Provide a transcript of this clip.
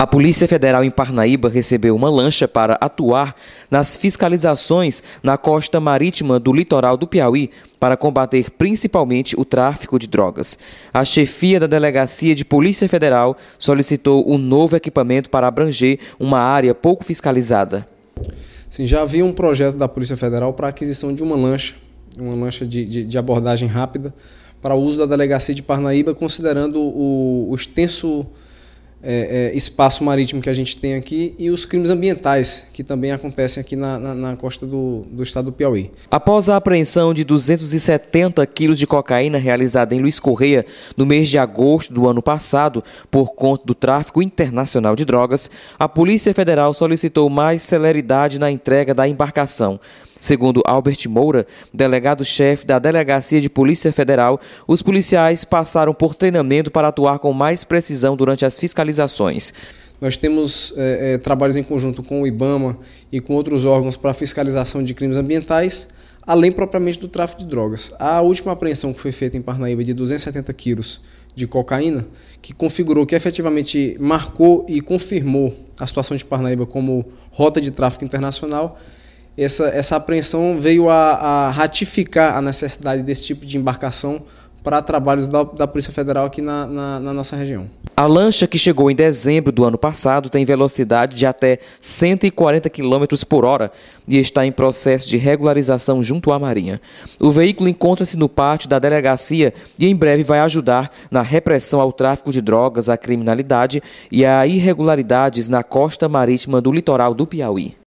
A Polícia Federal em Parnaíba recebeu uma lancha para atuar nas fiscalizações na costa marítima do litoral do Piauí para combater principalmente o tráfico de drogas. A chefia da Delegacia de Polícia Federal solicitou um novo equipamento para abranger uma área pouco fiscalizada. Sim, já havia um projeto da Polícia Federal para a aquisição de uma lancha, uma lancha de, de, de abordagem rápida, para o uso da Delegacia de Parnaíba, considerando o, o extenso é, é, espaço marítimo que a gente tem aqui e os crimes ambientais que também acontecem aqui na, na, na costa do, do, estado do Piauí. Após a apreensão de 270 quilos de cocaína realizada em Luiz Correia no mês de agosto do ano passado por conta do tráfico internacional de drogas, a Polícia Federal solicitou mais celeridade na entrega da embarcação. Segundo Albert Moura, delegado-chefe da Delegacia de Polícia Federal, os policiais passaram por treinamento para atuar com mais precisão durante as fiscalizações. Nós temos é, é, trabalhos em conjunto com o IBAMA e com outros órgãos para fiscalização de crimes ambientais, além propriamente do tráfico de drogas. A última apreensão que foi feita em Parnaíba de 270 quilos de cocaína, que configurou, que efetivamente marcou e confirmou a situação de Parnaíba como rota de tráfico internacional, essa, essa apreensão veio a, a ratificar a necessidade desse tipo de embarcação para trabalhos da, da, Polícia Federal aqui na, na, na, nossa região. A lancha que chegou em dezembro do ano passado tem velocidade de até 140 km por hora e está em processo de regularização junto à Marinha. O veículo encontra-se no pátio da delegacia e em breve vai ajudar na repressão ao tráfico de drogas, à criminalidade e a irregularidades na costa marítima do litoral do Piauí.